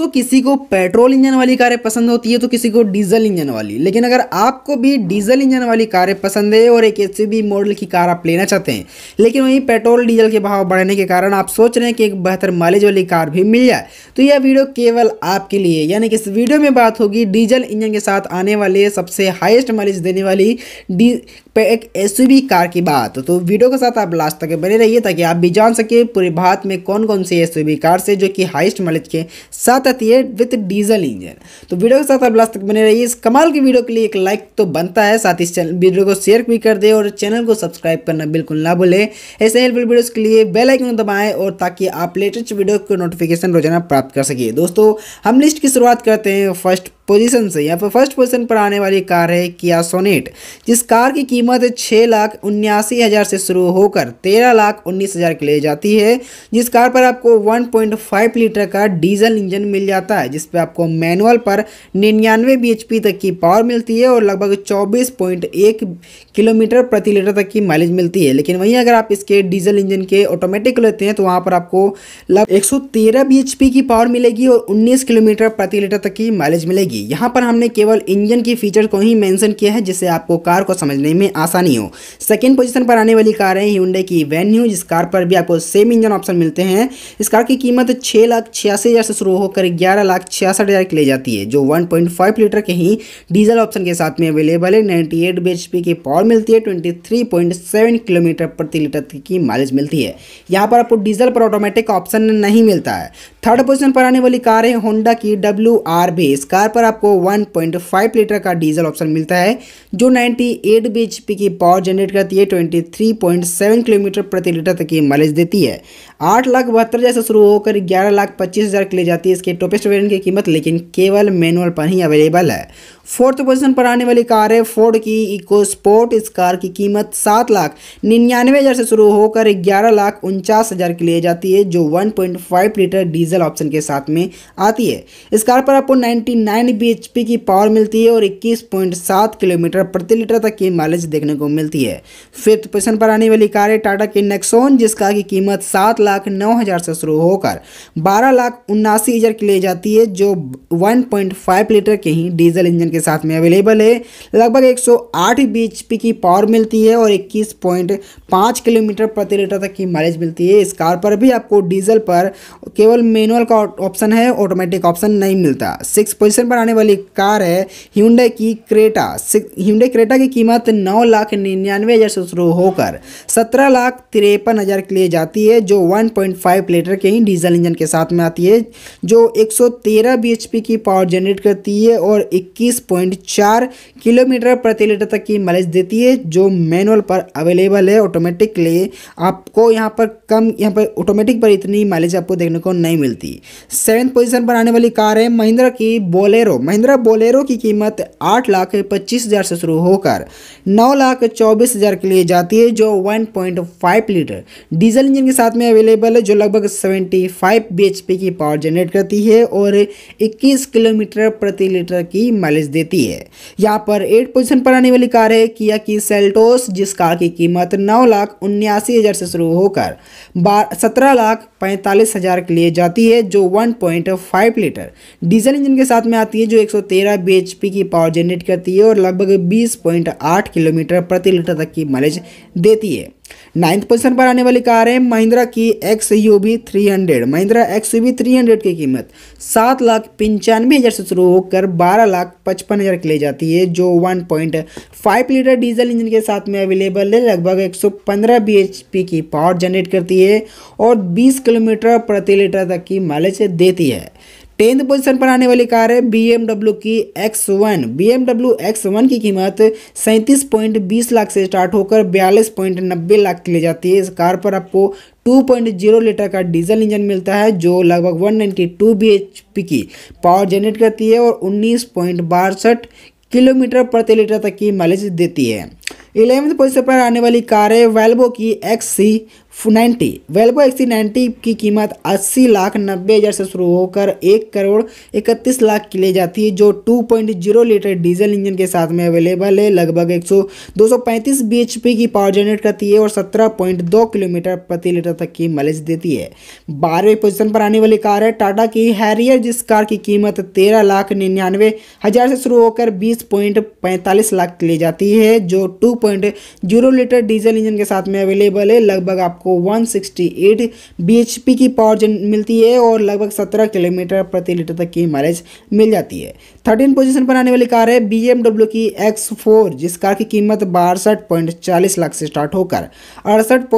दोस्तों किसी को पेट्रोल इंजन वाली कारें पसंद होती है तो किसी को डीजल इंजन वाली लेकिन अगर आपको भी डीजल इंजन वाली कारें पसंद है और एक एस मॉडल की कार आप लेना चाहते हैं लेकिन वहीं पेट्रोल डीजल के भाव बढ़ने के कारण आप सोच रहे हैं कि एक बेहतर माइलेज वाली कार भी मिल जाए तो यह वीडियो केवल आपके लिए यानी कि इस वीडियो में बात होगी डीजल इंजन के साथ आने वाले सबसे हाइस्ट माइलेज देने वाली डी पर एक एस कार की बात तो वीडियो के साथ आप लास्ट तक बने रहिए ताकि आप भी जान सके पूरे भारत में कौन कौन सी एस कार से जो कि हाइस्ट मलिज के साथ आती है विथ डीजल इंजन तो वीडियो के साथ आप लास्ट तक बने रहिए इस कमाल की वीडियो के लिए एक लाइक तो बनता है साथ ही वीडियो को शेयर भी कर दे और चैनल को सब्सक्राइब करना बिल्कुल ना भूले ऐसे हेल्पफुल वीडियोज़ के लिए बेलाइकन दबाएँ और ताकि आप लेटेस्ट वीडियो को नोटिफिकेशन रोजाना प्राप्त कर सकिए दोस्तों हम लिस्ट की शुरुआत करते हैं फर्स्ट पोजीशन से यहाँ पर फर्स्ट पोजीशन पर आने वाली कार है किया सोनेट जिस कार की कीमत छः लाख उन्यासी हज़ार से शुरू होकर तेरह लाख उन्नीस हज़ार की ले जाती है जिस कार पर आपको 1.5 लीटर का डीजल इंजन मिल जाता है जिस पर आपको मैनुअल पर निन्यानवे बी तक की पावर मिलती है और लगभग चौबीस किलोमीटर प्रति लीटर तक की माइलेज मिलती है लेकिन वहीं अगर आप इसके डीजल इंजन के ऑटोमेटिक लेते हैं तो वहाँ पर आपको लगभग एक सौ की पावर मिलेगी और उन्नीस किलोमीटर प्रति लीटर तक की माइलेज मिलेगी होगी यहाँ पर हमने केवल इंजन की फीचर को ही मेंशन किया है जिससे आपको कार को समझने में आसानी हो सेकेंड पोजीशन पर आने वाली कार है हिंडे की वेन्यू जिस कार पर भी आपको सेम इंजन ऑप्शन मिलते हैं इस कार की कीमत छः लाख छियासी हज़ार से शुरू होकर ग्यारह लाख छियासठ हज़ार की ले जाती है जो वन लीटर के ही डीजल ऑप्शन के साथ में अवेलेबल है नाइन्टी एट बी की पावर मिलती है ट्वेंटी किलोमीटर प्रति लीटर की माइलेज मिलती है यहाँ पर आपको डीजल पर ऑटोमेटिक ऑप्शन नहीं मिलता है थर्ड पोजीशन पर आने वाली कार है होंडा की डब्ल्यू आर बी इस कार पर आपको 1.5 लीटर का डीजल ऑप्शन मिलता है जो 98 बी की पावर जनरेट करती है 23.7 किलोमीटर प्रति लीटर तक की माइलेज देती है आठ लाख बहत्तर हज़ार से शुरू होकर ग्यारह लाख पच्चीस हज़ार के लिए जाती है इसके टोपेस्ट वेरियंट की कीमत लेकिन केवल मैनुअल पर ही अवेलेबल है फोर्थ पोजीशन पर आने वाली कार है फोर्ड की इको स्पोर्ट इस कार की कीमत सात लाख निन्यानवे हज़ार से शुरू होकर ग्यारह लाख उनचास हज़ार की लिए जाती है जो 1.5 लीटर डीजल डीजल ऑप्शन के साथ में आती है इस कार पर आपको 99 नाइन की पावर मिलती है और 21.7 किलोमीटर प्रति लीटर तक की माइलेज देखने को मिलती है फिफ्थ पोजिशन पर आने वाली कार है टाटा की नेक्सोन जिसका की कीमत सात लाख नौ हज़ार से शुरू होकर बारह लाख उन्नासी हज़ार की ले जाती है जो वन लीटर के ही डीजल इंजन के साथ में अवेलेबल है लगभग एक सौ की पावर मिलती है और इक्कीस किलोमीटर प्रति लीटर तक की माइलेज मिलती है इस कार पर भी आपको डीजल पर केवल मैनुअल का ऑप्शन है ऑटोमेटिक ऑप्शन नहीं मिलता सिक्स पोजीशन पर आने वाली कार है ह्यूडे की क्रेटा ह्यूडे क्रेटा की कीमत नौ लाख निन्यानवे हज़ार से शुरू होकर सत्रह लाख तिरपन हज़ार के लिए जाती है जो वन पॉइंट फाइव लीटर के ही डीजल इंजन के साथ में आती है जो एक सौ तेरह बी एच पी की पावर जनरेट करती है और इक्कीस पॉइंट चार किलोमीटर प्रति लीटर तक की माइलेज देती है जो मैनुअल पर अवेलेबल है ऑटोमेटिकली आपको यहाँ पर कम यहाँ पर ऑटोमेटिक पर इतनी माइलेज आपको देखने को नहीं मिलती मिलती सेवेंथ पोजीशन पर आने वाली कार है महिंद्रा की बोलेरो महिंद्रा बोलेरो की कीमत आठ लाख पच्चीस हज़ार से शुरू होकर नौ लाख चौबीस हज़ार के लिए जाती है जो one point five litre diesel engine के साथ में अवेलेबल है जो लगभग सेवेंटी फाइव बी की पावर जनरेट करती है और इक्कीस किलोमीटर प्रति लीटर की माइलेज देती है यहाँ पर एट पोजिशन पर आने वाली कार है किया की सेल्टोस जिस कार की कीमत नौ लाख उन्यासी हज़ार से शुरू होकर सत्रह लाख पैंतालीस हज़ार के लिए जाती आती है जो 1.5 लीटर डीजल इंजन के साथ में आती है जो 113 bhp की पावर जनरेट करती है और लगभग 20.8 किलोमीटर प्रति लीटर तक की माइलेज देती है नाइन्थ पोजिशन पर आने वाली कार है महिंद्रा की X U V three hundred Mahindra X U V three hundred की कीमत सात लाख पंचानवे हज़ार से शुरू होकर बारह लाख पचपन हज़ार की ले जाती है जो one point five litre diesel engine के साथ में अवेलेबल है लगभग एक सौ पंद्रह बी एच पी की पावर जनरेट करती है और बीस किलोमीटर प्रति लीटर तक की माइलेज देती है टेंथ पोजीशन पर आने वाली कार है बी की X1 वन बीएमडब्ल्यू एक्स की कीमत सैंतीस लाख से स्टार्ट होकर बयालीस लाख की ले जाती है इस कार पर आपको 2.0 लीटर का डीजल इंजन मिलता है जो लगभग 192 bhp की पावर जनरेट करती है और उन्नीस किलोमीटर प्रति लीटर तक की माइलेज देती है इलेवंथ पोजिशन पर आने वाली कार है वेल्बो की X C ninety Volvo XC ninety की कीमत अस्सी लाख नब्बे हज़ार से शुरू होकर एक करोड़ इकतीस लाख की ले जाती है जो two point zero litre diesel engine के साथ में अवेलेबल है लगभग एक सौ दो सौ पैंतीस बी एच पी की पावर जनरेट करती है और सत्रह पॉइंट दो किलोमीटर प्रति लीटर तक की मलेज देती है बारहवें पोजिशन पर आने वाली कार है टाटा की हैरियर जिस कार की कीमत तेरह लाख निन्यानवे हज़ार से शुरू होकर बीस पॉइंट पैंतालीस लाख की ले जाती है जो two point zero litre diesel engine के साथ में अवेलेबल है लगभग आपको को 168 bhp की पावर जन मिलती है और लगभग 17 किलोमीटर प्रति लीटर तक की माइलेज मिल जाती है थर्टीन पोजीशन पर आने वाली कार है बी की X4 जिस कार की कीमत बासठ लाख से स्टार्ट होकर अड़सठ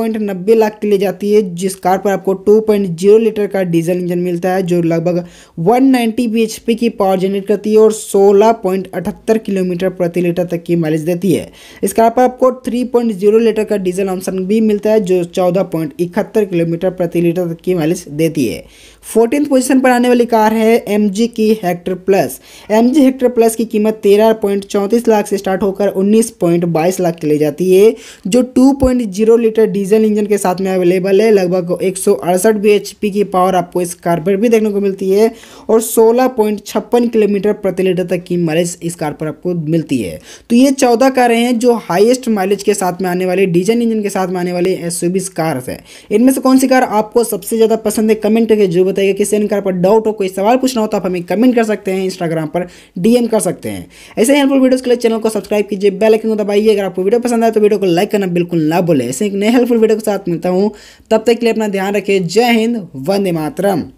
लाख की ले जाती है जिस कार पर आपको 2.0 लीटर का डीजल इंजन मिलता है जो लगभग 190 bhp की पावर जनरेट करती है और सोलह किलोमीटर प्रति लीटर तक की माइलेज देती है इस कार पर आपको 3.0 लीटर का डीजल ऑप्शन भी मिलता है जो चौदह पॉइंट इकहत्तर किलोमीटर प्रति लीटर तक की मालिश देती है फोर्टीन पोजीशन पर आने वाली कार है एम की Hector plus M Hector plus की कीमत तेरह पॉइंट चौंतीस लाख से स्टार्ट होकर उन्नीस पॉइंट बाईस लाख की जाती है जो two point zero litre diesel engine के साथ में अवेलेबल है लगभग एक सौ अड़सठ बी एच पी की पावर आपको इस कार पर भी देखने को मिलती है और सोलह पॉइंट छप्पन किलोमीटर प्रति लीटर तक की माइलेज इस कार पर आपको मिलती है तो ये चौदह कारें हैं जो हाइस्ट माइलेज के साथ में आने वाली डीजल इंजन के साथ में आने वाली एस कार्स है इनमें से कौन सी कार आपको सबसे ज़्यादा पसंद है कमेंट करके जरूर बताइएगा किस एन पर डाउट हो कोई सवाल पूछना हो तो आप हमें कमेंट कर सकते हैं इंस्टाग्राम पर डीएम कर सकते हैं ऐसे हेल्पफुल वीडियोज़ के लिए चैनल को सब्सक्राइब कीजिए बेल आइकन को दबाइए अगर आपको वीडियो पसंद आए तो वीडियो को लाइक करना बिल्कुल ना भूलें ऐसे एक नए हेल्पफुल वीडियो के साथ मिलता हूँ तब तक के लिए अपना ध्यान रखें जय हिंद वंदे मातरम